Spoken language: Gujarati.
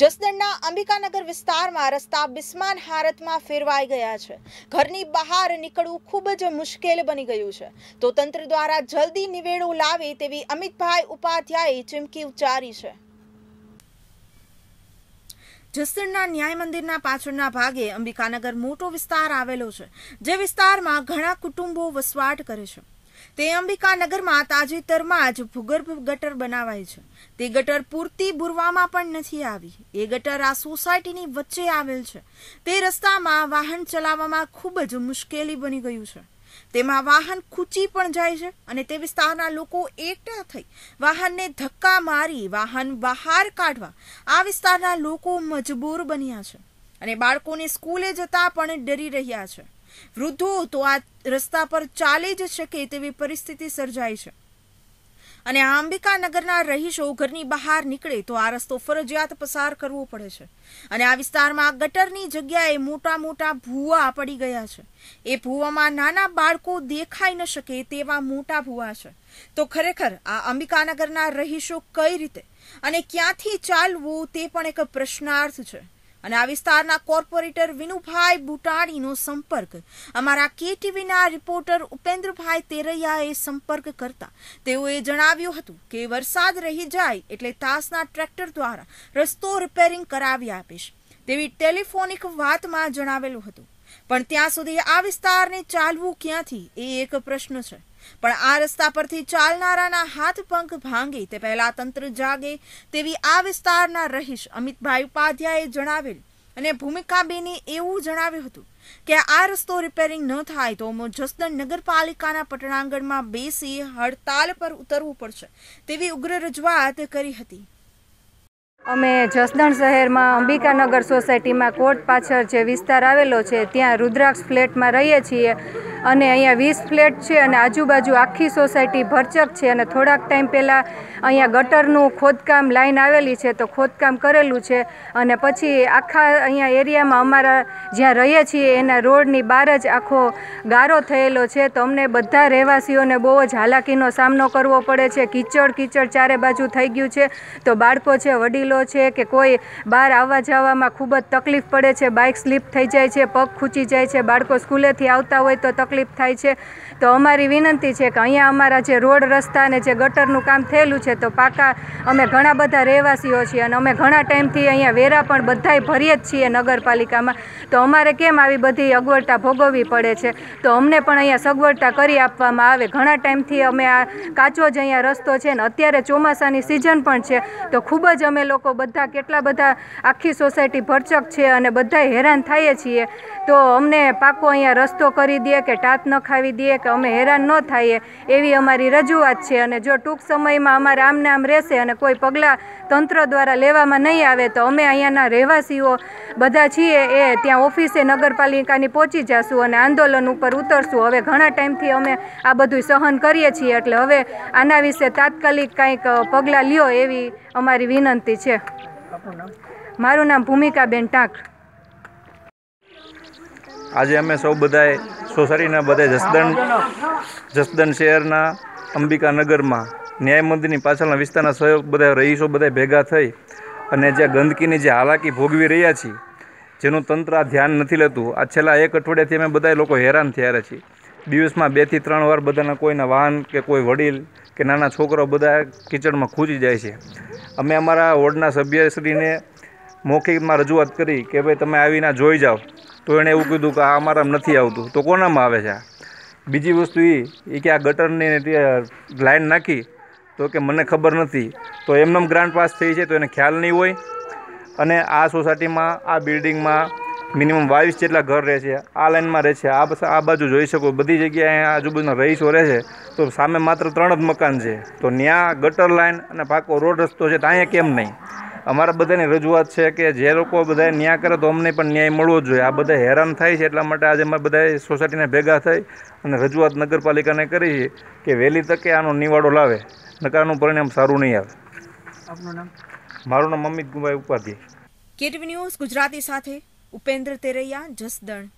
જસદણના અંબિકાનગર વિસ્તારમાં રસ્તા બિસ્માન હારતમાં ફેરવાઈ ગયા છે ઘરની બહાર નીકળવું ખૂબ જ મુશ્કેલ બની ગયું છે તો તંત્ર દ્વારા જલ્દી નિવેડું લાવે તેવી અમિતભાઈ ઉપાધ્યાયે ચીમકી ઉચ્ચારી છે જસદણના ન્યાય મંદિરના પાછળના ભાગે અંબિકાનગર મોટો વિસ્તાર આવેલો છે જે વિસ્તારમાં ઘણા કુટુંબો વસવાટ કરે છે તે અંબિકાનગરમાં તાજેતરમાં જ ભૂગર્ભ ગટર બનાવાય છે તે ગટર પૂરતી બુરવામાં પણ નથી આવી એ ગટર આ સોસાયટીની વચ્ચે આવેલ છે તે રસ્તામાં વાહન ચલાવવામાં ખૂબ જ મુશ્કેલી બની ગયું છે તેમાં વાહન ખૂંચી પણ જાય છે અને તે વિસ્તારના લોકો એકઠા થઈ વાહનને ધક્કા મારી વાહન બહાર કાઢવા આ વિસ્તારના લોકો મજબૂર બન્યા છે અને બાળકોને સ્કૂલે જતા પણ ડરી રહ્યા છે વૃદ્ધો તો આ રસ્તા પર ચાલી જ શકે તેવી પરિસ્થિતિ સર્જાય છે અને અંબિકાનગરના રહીશો ઘરની બહાર નીકળે તો આ રસ્તો ફરજિયાત પસાર કરવો પડે છે અને આ વિસ્તારમાં ગટરની જગ્યાએ મોટા મોટા ભૂવા પડી ગયા છે એ ભૂવામાં નાના બાળકો દેખાઈ ન શકે તેવા મોટા ભૂવા છે તો ખરેખર આ અંબિકાનગરના રહીશો કઈ રીતે અને ક્યાંથી ચાલવું તે પણ એક પ્રશ્નાર્થ છે અને આ વિસ્તારના કોર્પોરેટર વિનુભાઈ બુટાણીનો સંપર્ક અમારા કેટીવીના રિપોર્ટર ઉપેન્દ્રભાઈ તેરૈયાએ સંપર્ક કરતા તેઓએ જણાવ્યું હતું કે વરસાદ રહી જાય એટલે તાસના ટ્રેક્ટર દ્વારા રસ્તો રિપેરિંગ કરાવી આપીશ તેવી ટેલિફોનિક વાતમાં જણાવેલું હતું પણ ત્યાં સુધી આ વિસ્તારને ચાલવું ક્યાંથી એ એક પ્રશ્ન છે પણ આ રસ્તા પરથી ચાલનારાના હાથ પંખ ભાંગે તે પહેલા તંત્ર જાગે તેવી આ વિસ્તારના રહીશ અમિતભાઈ ઉપાધ્યાએ જણાવેલ અને ભૂમિકા બેને એવું જણાવ્યું હતું કે આ રસ્તો રિપેરિંગ ન થાય તો જસદણ નગરપાલિકાના પટણાંગણમાં બેસી હડતાલ પર ઉતરવું પડશે તેવી ઉગ્ર રજૂઆત કરી હતી અમે જસદણ શહેરમાં અંબિકાનગર સોસાયટીમાં કોર્ટ પાછળ જે વિસ્તાર આવેલો છે ત્યાં રુદ્રાક્ષ ફ્લેટમાં રહીએ છીએ અને અહીંયા વીસ ફ્લેટ છે અને આજુબાજુ આખી સોસાયટી ભરચક છે અને થોડાક ટાઈમ પહેલાં અહીંયા ગટરનું ખોદકામ લાઈન આવેલી છે તો ખોદકામ કરેલું છે અને પછી આખા અહીંયા એરિયામાં અમારા જ્યાં રહીએ છીએ એના રોડની બહાર જ આખો ગારો થયેલો છે તો અમને બધા રહેવાસીઓને બહુ જ હાલાકીનો સામનો કરવો પડે છે કિચડ કીચડ ચારે બાજુ થઈ ગયું છે તો બાળકો છે વડીલો છે કે કોઈ બહાર આવવા જવામાં ખૂબ જ તકલીફ પડે છે બાઇક સ્લીપ થઈ જાય છે પગ ખૂંચી જાય છે બાળકો સ્કૂલેથી આવતા હોય તો તકલીફ થાય છે તો અમારી વિનંતી છે કે અહીંયા અમારા જે રોડ રસ્તા અને જે ગટરનું કામ થયેલું છે તો પાકા અમે ઘણા બધા રહેવાસીઓ છીએ અને અમે ઘણા ટાઈમથી અહીંયા વેરા પણ બધાય ભરીએ જ છીએ નગરપાલિકામાં તો અમારે કેમ આવી બધી અગવડતા ભોગવવી પડે છે તો અમને પણ અહીંયા સગવડતા કરી આપવામાં આવે ઘણા ટાઈમથી અમે આ કાચો જ અહીંયા રસ્તો છે ને અત્યારે ચોમાસાની સિઝન પણ છે તો ખૂબ જ અમે લોકો બધા કેટલા બધા આખી સોસાયટી ભરચક છે અને બધા હેરાન થઈએ છીએ તો અમને પાકો અહીંયા રસ્તો કરી દે કે ટાત ન ખાવી દઈએ કે અમે હેરાન ન થઈએ એવી અમારી રજૂઆત છે અને જો ટૂંક સમયમાં અમારા આમને આમ રહેશે અને કોઈ પગલાં તંત્ર દ્વારા લેવામાં નહીં આવે તો અમે અહીંયાના રહેવાસીઓ બધા છીએ એ ત્યાં ઓફિસે નગરપાલિકાની પહોંચી જશું અને આંદોલન ઉપર ઉતરશું હવે ઘણા ટાઈમથી અમે આ બધું સહન કરીએ છીએ એટલે હવે આના વિશે તાત્કાલિક કંઈક પગલાં લ્યો એવી અમારી વિનંતી છે મારું નામ ભૂમિકાબેન ટાંક આજે અમે સૌ બધાએ સોસાયટીના બધા જસદણ જસદણ શહેરના અંબિકાનગરમાં ન્યાય મંદિરની પાછળના વિસ્તારના સહયોગ બધા રહીશો બધા ભેગા થઈ અને જે ગંદકીની જે હાલાકી ભોગવી રહ્યા છીએ જેનું તંત્ર આ ધ્યાન નથી લેતું આ છેલ્લા એક અઠવાડિયાથી અમે બધા લોકો હેરાન થયા છીએ દિવસમાં બેથી ત્રણ વાર બધાના કોઈના વાહન કે કોઈ વડીલ કે નાના છોકરાઓ બધા કિચડમાં ખૂંચી જાય છે અમે અમારા વોર્ડના સભ્યશ્રીને મૌખિકમાં રજૂઆત કરી કે ભાઈ તમે આવીને જોઈ જાઓ તો એણે એવું કીધું કે આ અમારામાં નથી આવતું તો કોનામાં આવે છે બીજી વસ્તુ એ એ કે આ ગટરની લાઇન નાખી તો કે મને ખબર નથી તો એમનેમ ગ્રાન્ટ પાસ થઈ છે તો એને ખ્યાલ નહીં હોય અને આ સોસાયટીમાં આ બિલ્ડિંગમાં મિનિમમ બાવીસ જેટલા ઘર રહે છે આ લાઇનમાં રહે છે આ આ બાજુ જોઈ શકો બધી જગ્યાએ આજુબાજુના રહીશો રહે છે તો સામે માત્ર ત્રણ જ મકાન છે તો ત્યાં ગટર લાઇન અને પાકો રોડ રસ્તો છે ત્યાં કેમ નહીં અમારા બધાની રજૂઆત છે કે જે લોકો બધા ન્યાય કરે તો અમને પણ ન્યાય મળવો જોઈએ આ બધા હેરાન થાય છે એટલા માટે આજે અમે બધા સોસાયટીને ભેગા થઈ અને રજૂઆત નગરપાલિકાને કરી છે કે વહેલી તકે આનો નિવાડો લાવે નકારનું પરિણામ સારું નહીં આવે મારું નામ અમિત ગુભાઈ ઉપાધ્યાય કેટવી ન્યૂઝ ગુજરાતી સાથે ઉપેન્દ્ર તેરૈયા જસદણ